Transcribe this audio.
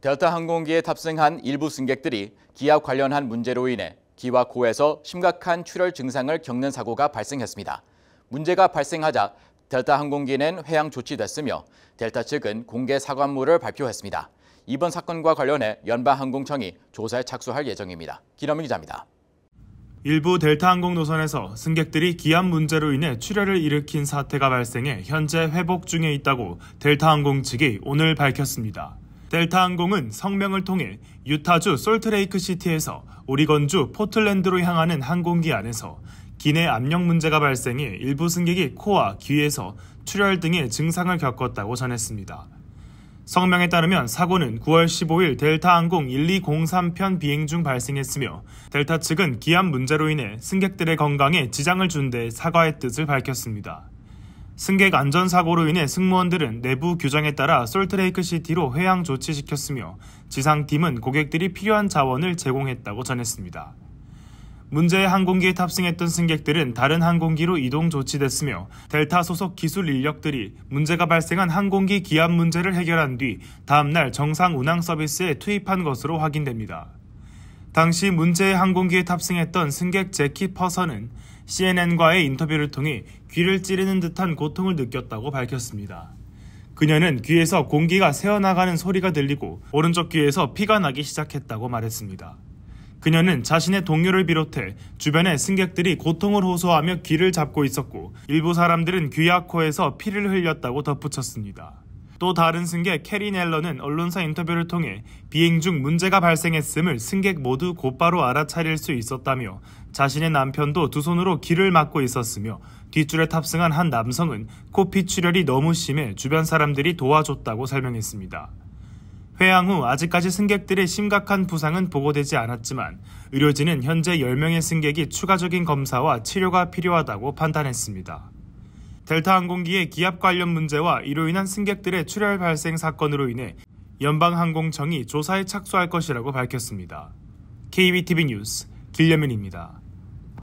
델타 항공기에 탑승한 일부 승객들이 기압 관련한 문제로 인해 기와 코에서 심각한 출혈 증상을 겪는 사고가 발생했습니다. 문제가 발생하자 델타 항공기는 회항 조치됐으며 델타 측은 공개 사과문을 발표했습니다. 이번 사건과 관련해 연방항공청이 조사에 착수할 예정입니다. 김현민 기자입니다. 일부 델타 항공 노선에서 승객들이 기압 문제로 인해 출혈을 일으킨 사태가 발생해 현재 회복 중에 있다고 델타 항공 측이 오늘 밝혔습니다. 델타항공은 성명을 통해 유타주 솔트레이크 시티에서 오리건주 포틀랜드로 향하는 항공기 안에서 기내 압력 문제가 발생해 일부 승객이 코와 귀에서 출혈 등의 증상을 겪었다고 전했습니다. 성명에 따르면 사고는 9월 15일 델타항공 1203편 비행 중 발생했으며 델타 측은 기압 문제로 인해 승객들의 건강에 지장을 준 데 사과의 뜻을 밝혔습니다. 승객 안전사고로 인해 승무원들은 내부 규정에 따라 솔트레이크시티로 회항 조치시켰으며 지상팀은 고객들이 필요한 자원을 제공했다고 전했습니다. 문제의 항공기에 탑승했던 승객들은 다른 항공기로 이동 조치됐으며 델타 소속 기술 인력들이 문제가 발생한 항공기 기압 문제를 해결한 뒤 다음날 정상 운항 서비스에 투입한 것으로 확인됩니다. 당시 문제의 항공기에 탑승했던 승객 제키 퍼서는 CNN과의 인터뷰를 통해 귀를 찌르는 듯한 고통을 느꼈다고 밝혔습니다. 그녀는 귀에서 공기가 새어나가는 소리가 들리고 오른쪽 귀에서 피가 나기 시작했다고 말했습니다. 그녀는 자신의 동료를 비롯해 주변의 승객들이 고통을 호소하며 귀를 잡고 있었고 일부 사람들은 귀와 코에서 피를 흘렸다고 덧붙였습니다. 또 다른 승객 캐리 넬러는 언론사 인터뷰를 통해 비행 중 문제가 발생했음을 승객 모두 곧바로 알아차릴 수 있었다며 자신의 남편도 두 손으로 길을 막고 있었으며 뒷줄에 탑승한 한 남성은 코피 출혈이 너무 심해 주변 사람들이 도와줬다고 설명했습니다. 회항 후 아직까지 승객들의 심각한 부상은 보고되지 않았지만 의료진은 현재 10명의 승객이 추가적인 검사와 치료가 필요하다고 판단했습니다. 델타 항공기의 기압 관련 문제와 이로 인한 승객들의 출혈 발생 사건으로 인해 연방항공청이 조사에 착수할 것이라고 밝혔습니다. KBTV 뉴스 길려면입니다.